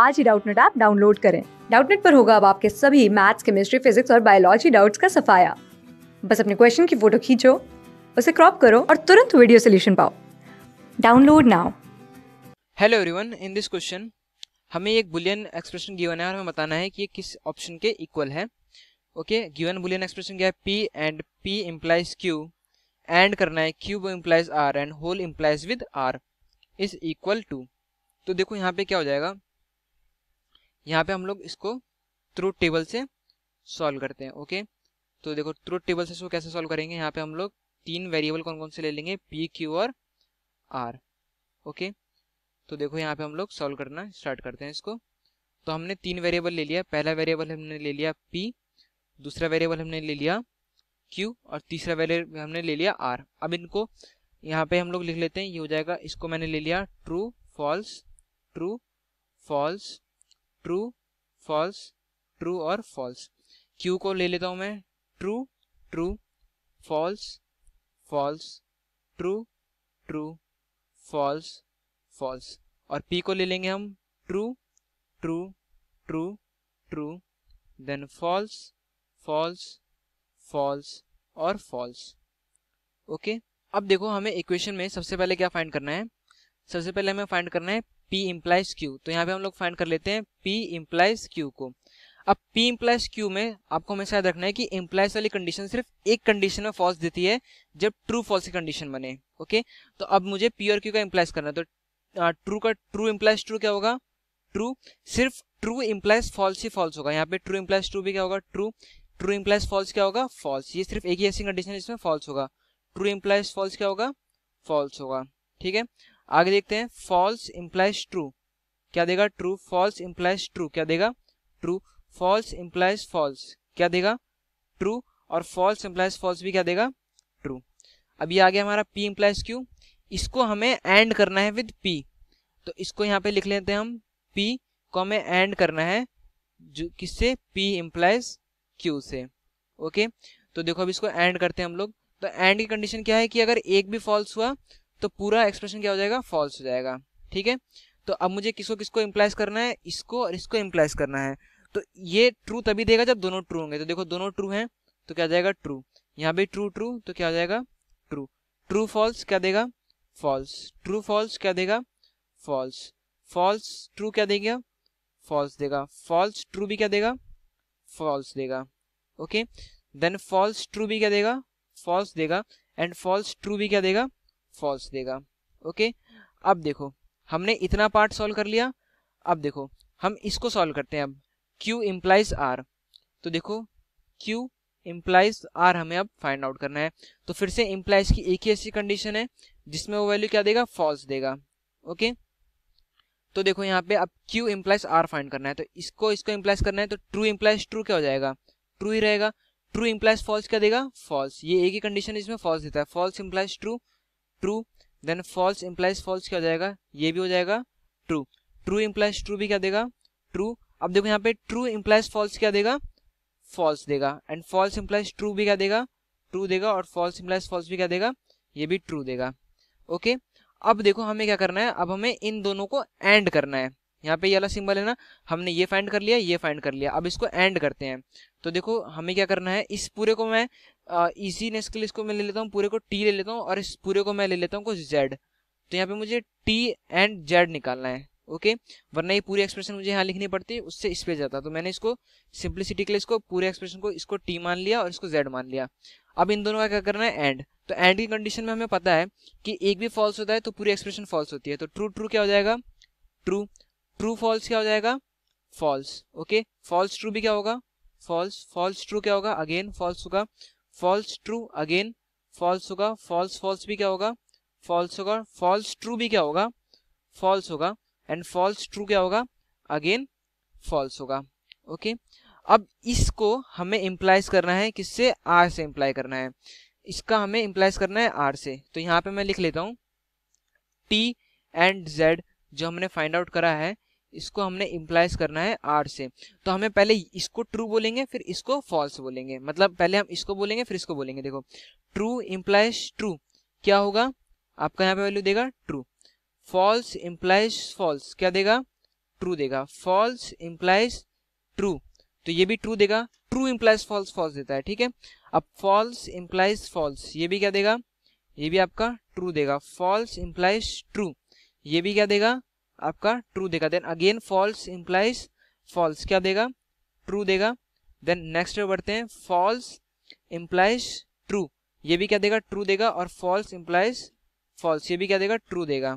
आज ही Doubtnut app download करें डाउटनेट पर होगा अब आपके सभी मैथ्स केमिस्ट्री फिजिक्स और बायोलॉजी डाउट्स का सफाया बस अपने क्वेश्चन की फोटो खींचो उसे क्रॉप करो और तुरंत वीडियो सोल्यूशन पाओ download now hello everyone in this question हमें एक बुलियन एक्सप्रेशन गिवन है और हमें बताना है कि ये किस ऑप्शन के इक्वल है ओके गिवन बुलियन एक्सप्रेशन क्या है P and P implies Q and करना है Q implies R and whole implies with R is equal to तो देखो यहाँ पे क्या हो जाएगा यहाँ पे हम लोग इसको थ्रू टेबल से सॉल्व करते हैं ओके तो देखो थ्रू टेबल से इसको कैसे सॉल्व करेंगे यहाँ पे हम लोग तीन वेरिएबल कौन कौन से ले लेंगे पी क्यू और आर ओके तो देखो यहाँ पे हम लोग सॉल्व करना स्टार्ट करते हैं इसको तो हमने तीन वेरिएबल ले लिया पहला वेरिएबल हमने ले लिया पी दूसरा वेरिएबल हमने ले लिया क्यू और तीसरा वेरिएबल हमने ले लिया आर अब इनको यहाँ पे हम लोग लिख लेते हैं ये हो जाएगा इसको मैंने ले लिया true false true false true false ट्रू और फॉल्स क्यू को ले लेता हूं मैं true true false false true true false false और पी को ले लेंगे हम true true true true then false false false और फॉल्स ओके अब देखो हमें इक्वेशन में सबसे पहले क्या फाइंड करना है सबसे पहले हमें फाइंड करना है P इम्प्लाइज Q तो यहाँ पे हम लोग फाइंड कर लेते हैं P इम्प्लाइज Q को अब P इम्प्लाइज Q में आपको हमेशा याद रखना है कि इम्प्लाइज वाली कंडीशन सिर्फ एक कंडीशन में फॉल्स देती है जब ट्रू फॉल्स की कंडीशन बने ओके तो अब मुझे P और Q का इम्प्लाइज करना है तो ट्रू का ट्रू इम्प्लाइज ट्रू क्या होगा ट्रू सिर्फ ट्रू इम्प्लाइज फॉल्स ही फॉल्स होगा यहाँ पे ट्रू इम्प्लाइज ट्रू भी क्या होगा ट्रू ट्रू इम्प्लाइज फॉल्स क्या होगा फॉल्स ये सिर्फ एक ही ऐसी कंडीशन है जिसमें फॉल्स होगा ट्रू इम्प्लाइज फॉल्स क्या होगा फॉल्स होगा ठीक है आगे देखते हैं फॉल्स इंप्लाइज ट्रू क्या देगा ट्रू फॉल्स इंप्लाइज ट्रू क्या देगा ट्रू फॉल्स इंप्लाइज फॉल्स क्या देगा ट्रू और फॉल्स इंप्लाइज फॉल्स भी क्या देगा ट्रू अभी ये आ गया हमारा पी इंप्लाइज क्यू इसको हमें एंड करना है विद पी तो इसको यहाँ पे लिख लेते हैं हम पी को हमें एंड करना है जो किससे पी इम्प्लाइज क्यू से ओके तो देखो अब इसको एंड करते हैं हम लोग तो एंड की कंडीशन क्या है कि अगर एक भी फॉल्स हुआ तो पूरा एक्सप्रेशन क्या हो जाएगा फॉल्स हो जाएगा ठीक है तो अब मुझे किसको किसको इम्प्लाइज करना है इसको और इसको इम्प्लाइज करना है तो ये ट्रू तभी देगा जब दोनों ट्रू होंगे तो देखो दोनों ट्रू हैं तो क्या जाएगा ट्रू यहाँ भी ट्रू ट्रू तो क्या हो जाएगा ट्रू ट्रू फॉल्स क्या देगा फॉल्स ट्रू फॉल्स क्या देगा फॉल्स फॉल्स ट्रू क्या देगा फॉल्स देगा फॉल्स ट्रू भी क्या देगा फॉल्स देगा ओके देन फॉल्स ट्रू भी क्या देगा फॉल्स देगा एंड फॉल्स ट्रू भी क्या देगा फॉल्स देगा ओके अब देखो हमने इतना पार्ट सॉल्व कर लिया अब देखो हम इसको सॉल्व करते हैं अब Q इम्प्लाइज R तो देखो Q इम्प्लाइज R हमें अब फाइंड आउट करना है तो फिर से इम्प्लाइज की एक ही ऐसी कंडीशन है जिसमें वो वैल्यू क्या देगा फॉल्स देगा ओके तो देखो यहाँ पे अब Q इम्प्लाइज R फाइंड करना है तो इसको इसको इम्प्लाइज करना है तो ट्रू इम्प्लाइज ट्रू क्या हो जाएगा ट्रू ही रहेगा ट्रू इम्प्लाइज फॉल्स क्या देगा फॉल्स ये एक ही कंडीशन इसमें फॉल्स देता है false implies true true then false implies false क्या हो जाएगा ये भी हो जाएगा ट्रू ट्रू इम्प्लाइज ट्रू भी क्या देगा ट्रू अब देखो यहाँ पे ट्रू इम्प्लाइज फॉल्स क्या देगा फॉल्स देगा एंड फॉल्स इम्प्लाइज ट्रू भी क्या देगा ट्रू देगा और फॉल्स इम्प्लाइज फॉल्स भी क्या देगा ये भी ट्रू देगा ओके okay? अब देखो हमें क्या करना है अब हमें इन दोनों को एंड करना है यहाँ पे ये वाला सिंबल है ना हमने ये फाइंड कर लिया ये फाइंड कर लिया अब इसको एंड करते हैं तो देखो हमें क्या करना है इस पूरे को मैं ईजीनेस के लिए इसको मैं ले लेता हूँ पूरे को टी ले लेता हूँ और इस पूरे को मैं ले लेता हूँ कुछ जेड तो यहाँ पे मुझे टी एंड जेड निकालना है ओके वरना ये पूरी एक्सप्रेशन मुझे यहाँ लिखनी पड़ती है उससे इस पे जाता तो मैंने इसको सिंप्लिसिटी के लिए इसको पूरे एक्सप्रेशन को इसको टी मान लिया और इसको जेड मान लिया अब इन दोनों का क्या करना है एंड तो एंड की कंडीशन में हमें पता है कि एक भी फॉल्स होता है तो पूरी एक्सप्रेशन फॉल्स होती है तो ट्रू ट्रू क्या हो जाएगा ट्रू ट्रू फॉल्स क्या हो जाएगा फॉल्स ओके फॉल्स ट्रू भी क्या होगा फॉल्स फॉल्स ट्रू क्या होगा अगेन फॉल्स होगा फॉल्स ट्रू अगेन फॉल्स होगा फॉल्स फॉल्स भी क्या होगा फॉल्स होगा फॉल्स ट्रू भी क्या होगा फॉल्स होगा एंड फॉल्स ट्रू क्या होगा अगेन फॉल्स होगा ओके अब इसको हमें इम्प्लाइज करना है किससे आर से इम्प्लाई करना है इसका हमें इम्प्लाइज करना है आर से तो यहाँ पे मैं लिख लेता हूँ टी एंड जेड जो हमने फाइंड आउट करा है इसको हमने इम्प्लाइज करना है आर से तो हमें पहले इसको ट्रू बोलेंगे फिर इसको फॉल्स बोलेंगे मतलब पहले हम इसको बोलेंगे फिर इसको बोलेंगे देखो ट्रू इम्प्लाइज ट्रू क्या होगा आपका यहाँ पे वैल्यू देगा ट्रू फॉल्स इम्प्लाइज फॉल्स क्या देगा ट्रू देगा फॉल्स इम्प्लाइज ट्रू तो ये भी ट्रू देगा ट्रू इम्प्लाइज फॉल्स फॉल्स देता है ठीक है अब फॉल्स इम्प्लाइज फॉल्स ये भी क्या देगा ये भी आपका ट्रू देगा फॉल्स इम्प्लाइज ट्रू ये भी क्या देगा आपका ट्रू देगा then again false implies false क्या देगा ट्रू देगा देन नेक्स्ट बढ़ते हैं फॉल्स इंप्लाइज ट्रू ये भी क्या देगा ट्रू देगा और फॉल्स इंप्लाइज फॉल्स ये भी क्या देगा ट्रू देगा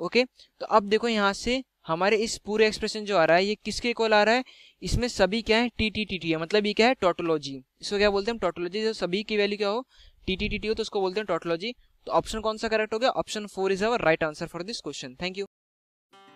ओके okay? तो अब देखो यहाँ से हमारे इस पूरे एक्सप्रेशन जो आ रहा है ये किसके कॉल आ रहा है इसमें सभी क्या है टी टी टी टी है मतलब ये क्या है टोटोलॉजी इसको क्या बोलते हैं टोटोलॉजी सभी की वैल्यू क्या हो टी टी टी टी हो तो उसको बोलते हैं टोटोलॉजी तो ऑप्शन कौन सा करेक्ट हो गया option four is our right answer for this question thank you